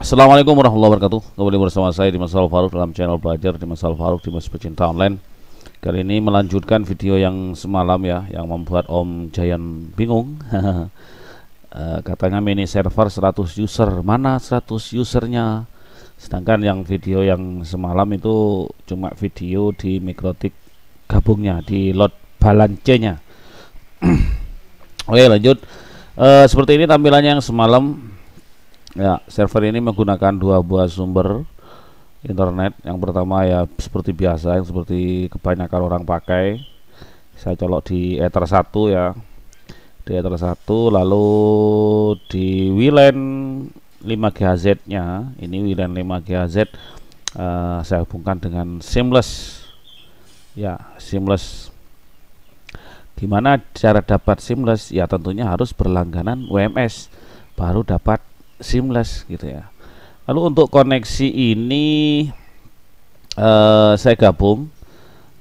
Assalamualaikum warahmatullahi wabarakatuh Kembali bersama saya Dimas Al Faruk dalam channel belajar di Dimas Al Faruk Dimas Pecinta Online Kali ini melanjutkan video yang semalam ya Yang membuat Om Jayan bingung eh, Katanya mini server 100 user Mana 100 usernya Sedangkan yang video yang semalam itu Cuma video di mikrotik gabungnya Di lot balance nya Oke lanjut uh, Seperti ini tampilannya yang semalam Ya, server ini menggunakan dua buah sumber internet. Yang pertama ya seperti biasa, yang seperti kebanyakan orang pakai. Saya colok di Ether 1 ya. Di Ether 1 lalu di WLAN 5GHz-nya, ini WLAN 5GHz uh, eh, saya hubungkan dengan seamless. Ya, seamless. Gimana cara dapat seamless? Ya tentunya harus berlangganan WMS baru dapat seamless gitu ya lalu untuk koneksi ini uh, saya gabung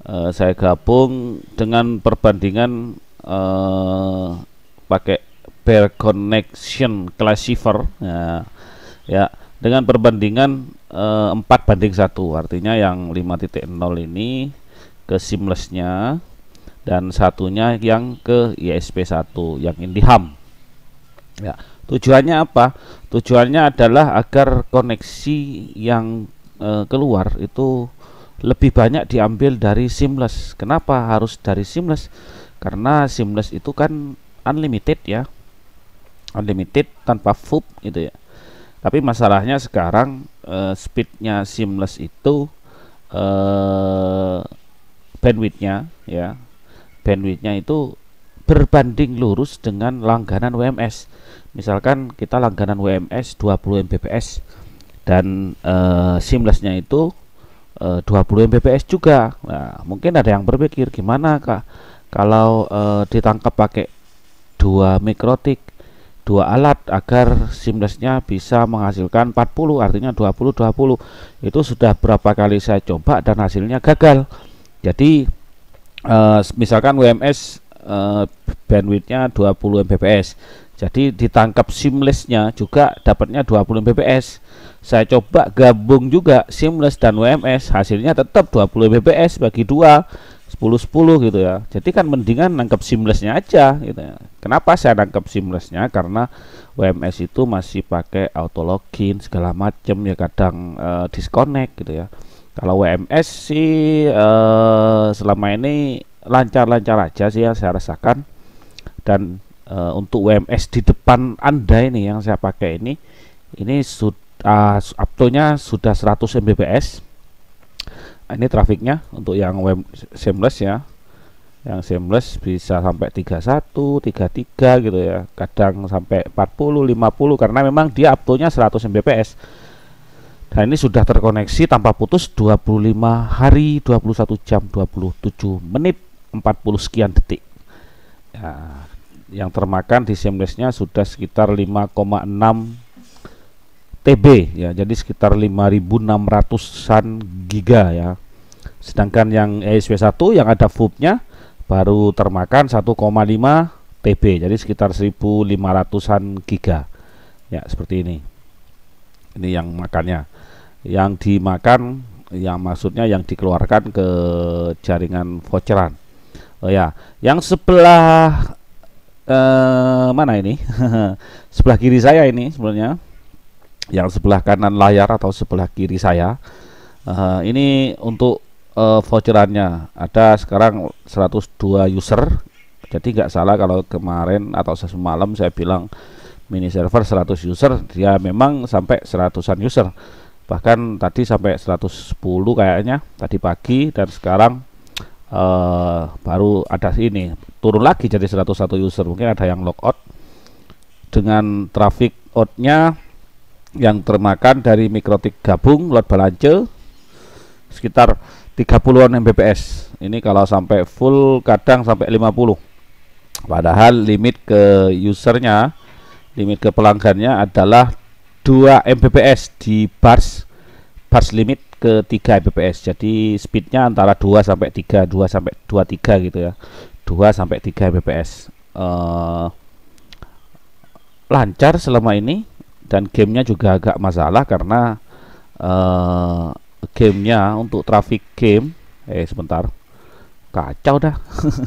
uh, saya gabung dengan perbandingan uh, pakai pair connection classifier ya, ya dengan perbandingan uh, 4 banding 1 artinya yang 5.0 ini ke seamlessnya dan satunya yang ke ISP1 yang ini HAM ya Tujuannya apa? Tujuannya adalah agar koneksi yang e, keluar itu lebih banyak diambil dari seamless. Kenapa harus dari seamless? Karena seamless itu kan unlimited ya. Unlimited tanpa FUB gitu ya. Tapi masalahnya sekarang e, speednya seamless itu e, bandwidthnya ya bandwidthnya itu berbanding lurus dengan langganan WMS misalkan kita langganan WMS 20 Mbps dan e, seamlessnya itu e, eh, 20 Mbps juga nah, mungkin ada yang berpikir gimana kak kalau e, ditangkap pakai dua mikrotik dua alat agar seamlessnya bisa menghasilkan 40 artinya 20 20 itu sudah berapa kali saya coba dan hasilnya gagal jadi uh, misalkan WMS uh, bandwidthnya 20 Mbps jadi ditangkap seamlessnya juga dapatnya 20 Mbps saya coba gabung juga seamless dan WMS hasilnya tetap 20 Mbps bagi dua 10 10 gitu ya. Jadi kan mendingan nangkep seamlessnya aja gitu ya. Kenapa saya nangkep seamlessnya? Karena WMS itu masih pakai auto login segala macam ya kadang uh, disconnect gitu ya. Kalau WMS sih uh, selama ini lancar-lancar aja sih yang saya rasakan dan e, untuk WMS di depan anda ini yang saya pakai ini ini ah, sudah uptonya sudah 100 Mbps nah, ini trafiknya untuk yang web seamless ya yang seamless bisa sampai 31 33 gitu ya kadang sampai 40 50 karena memang dia uptonya 100 Mbps Nah ini sudah terkoneksi tanpa putus 25 hari 21 jam 27 menit 40 sekian detik ya, yang termakan di seamlessnya sudah sekitar 5,6 TB ya jadi sekitar 5600an giga ya sedangkan yang ESW1 yang ada FUB-nya baru termakan 1,5 TB jadi sekitar 1500an giga ya seperti ini ini yang makannya yang dimakan yang maksudnya yang dikeluarkan ke jaringan voucheran Oh ya, yang sebelah eh, mana ini? sebelah kiri saya ini sebenarnya. Yang sebelah kanan layar atau sebelah kiri saya. Uh, ini untuk uh, voucherannya ada sekarang 102 user. Jadi nggak salah kalau kemarin atau semalam saya bilang mini server 100 user, dia memang sampai 100 user. Bahkan tadi sampai 110 kayaknya tadi pagi dan sekarang Eh, baru ada ini turun lagi jadi 101 user mungkin ada yang out dengan traffic outnya yang termakan dari mikrotik gabung load balance sekitar 30-an Mbps ini kalau sampai full kadang sampai 50 padahal limit ke usernya limit ke pelanggannya adalah 2 Mbps di bars bars limit ke 3 Mbps. Jadi speednya antara 2 sampai 3, 2 sampai 23 gitu ya. 2 sampai 3 Mbps. Uh, lancar selama ini dan gamenya juga agak masalah karena uh, gamenya untuk traffic game eh sebentar kacau dah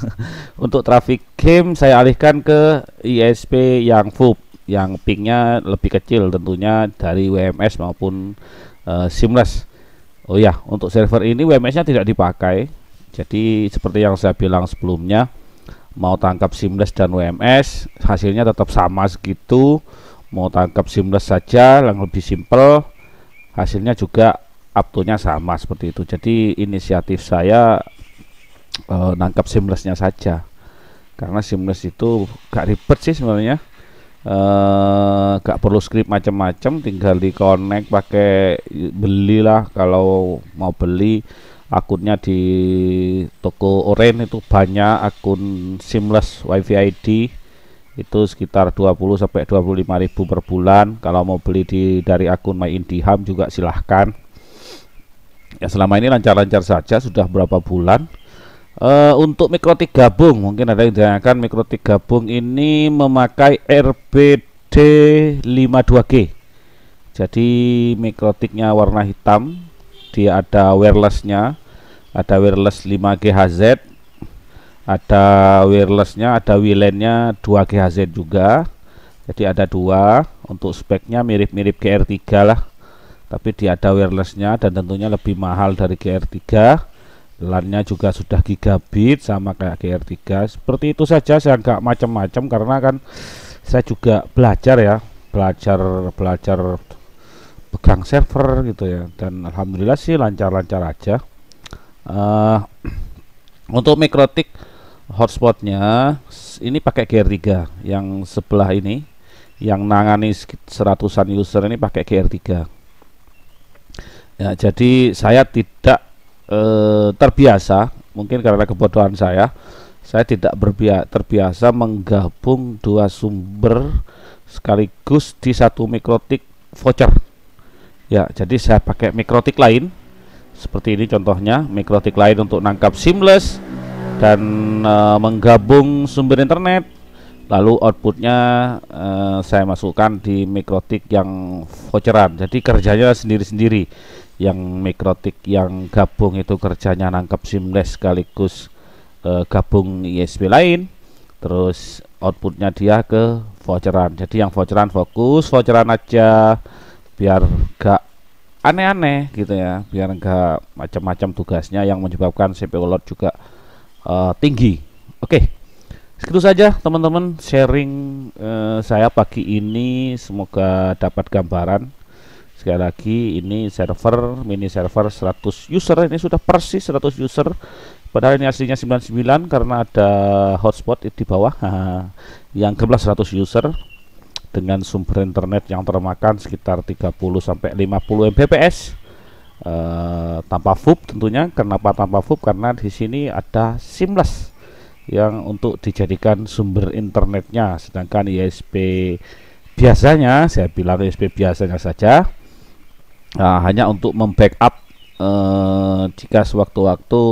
untuk traffic game saya alihkan ke ISP yang FUB yang pingnya lebih kecil tentunya dari WMS maupun uh, seamless Oh ya, untuk server ini WMS-nya tidak dipakai. Jadi seperti yang saya bilang sebelumnya, mau tangkap seamless dan WMS, hasilnya tetap sama segitu. Mau tangkap seamless saja yang lebih simple, hasilnya juga uptonya sama seperti itu. Jadi inisiatif saya e, nangkap seamless-nya saja. Karena seamless itu gak ribet sih sebenarnya eh gak perlu script macam-macam tinggal di connect pakai belilah kalau mau beli akunnya di toko Oren itu banyak akun seamless wifi ID itu sekitar 20 sampai 25 ribu per bulan kalau mau beli di dari akun my indiham juga silahkan ya selama ini lancar-lancar saja sudah berapa bulan Uh, untuk mikrotik gabung mungkin ada yang ditanyakan mikrotik gabung ini memakai RBD 52G jadi mikrotiknya warna hitam dia ada wirelessnya ada wireless 5GHz ada wirelessnya ada WLAN-nya e 2GHz juga jadi ada dua untuk speknya mirip-mirip GR3 lah tapi dia ada wirelessnya dan tentunya lebih mahal dari GR3 lan juga sudah gigabit sama kayak GR3 seperti itu saja saya enggak macam-macam karena kan saya juga belajar ya belajar belajar pegang server gitu ya dan alhamdulillah sih lancar-lancar aja uh, untuk mikrotik hotspotnya ini pakai GR3 yang sebelah ini yang nangani seratusan user ini pakai GR3 ya jadi saya tidak eh, terbiasa mungkin karena kebodohan saya saya tidak berbiak terbiasa menggabung dua sumber sekaligus di satu mikrotik voucher ya jadi saya pakai mikrotik lain seperti ini contohnya mikrotik lain untuk nangkap seamless dan e, menggabung sumber internet lalu outputnya e, saya masukkan di mikrotik yang voucheran jadi kerjanya sendiri-sendiri yang mikrotik yang gabung itu kerjanya nangkap simles sekaligus e, gabung ISP lain terus outputnya dia ke voucheran jadi yang voucheran fokus voucheran aja biar gak aneh-aneh gitu ya biar gak macam-macam tugasnya yang menyebabkan CPU load juga uh, tinggi oke okay. segitu saja teman-teman sharing uh, saya pagi ini semoga dapat gambaran sekali lagi ini server mini server 100 user ini sudah persis 100 user padahal ini aslinya 99 karena ada hotspot di bawah yang ke 100 user dengan sumber internet yang termakan sekitar 30 sampai 50 Mbps uh, tanpa FUB tentunya kenapa tanpa FUB karena di sini ada seamless yang untuk dijadikan sumber internetnya sedangkan ISP biasanya saya bilang ISP biasanya saja nah, hanya untuk membackup uh, jika sewaktu-waktu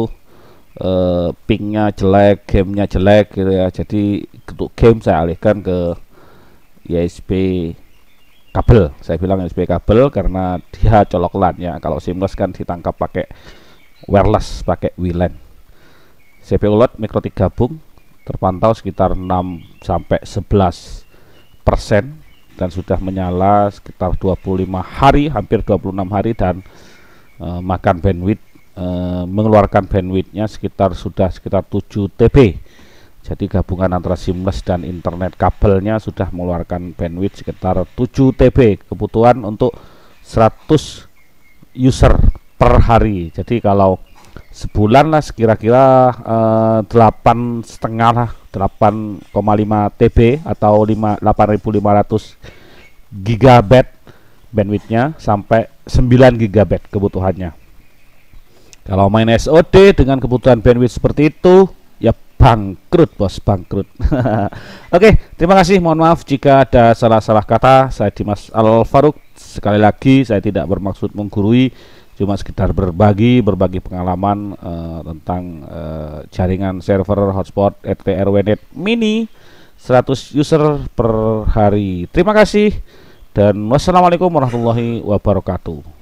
uh, pingnya jelek, gamenya jelek gitu ya. Jadi untuk game saya alihkan ke USB kabel. Saya bilang USB kabel karena dia colok LAN ya. Kalau seamless kan ditangkap pakai wireless, pakai WLAN. CPU LOAD mikro 3 boom terpantau sekitar 6 sampai 11 persen dan sudah menyala sekitar 25 hari hampir 26 hari dan e, makan bandwidth e, mengeluarkan bandwidthnya sekitar sudah sekitar 7 TB jadi gabungan antara seamless dan internet kabelnya sudah mengeluarkan bandwidth sekitar 7 TB kebutuhan untuk 100 user per hari jadi kalau sebulan lah kira kira eh, delapan setengah lah 8,5 TB atau lima 8500 gigabyte bandwidthnya sampai 9 gigabyte kebutuhannya kalau main SOD dengan kebutuhan bandwidth seperti itu ya bangkrut bos bangkrut oke terima kasih mohon maaf jika ada salah-salah kata saya Dimas Al Faruk sekali lagi saya tidak bermaksud menggurui cuma sekitar berbagi berbagi pengalaman uh, tentang uh, jaringan server hotspot rt mini 100 user per hari. Terima kasih dan wassalamualaikum warahmatullahi wabarakatuh.